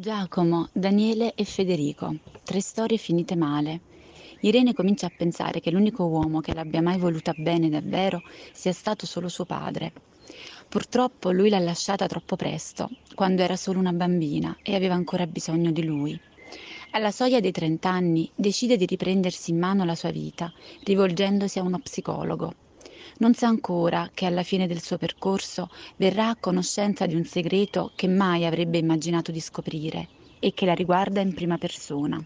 Giacomo, Daniele e Federico. Tre storie finite male. Irene comincia a pensare che l'unico uomo che l'abbia mai voluta bene davvero sia stato solo suo padre. Purtroppo lui l'ha lasciata troppo presto, quando era solo una bambina e aveva ancora bisogno di lui. Alla soglia dei trent'anni decide di riprendersi in mano la sua vita, rivolgendosi a uno psicologo. Non sa ancora che alla fine del suo percorso verrà a conoscenza di un segreto che mai avrebbe immaginato di scoprire e che la riguarda in prima persona.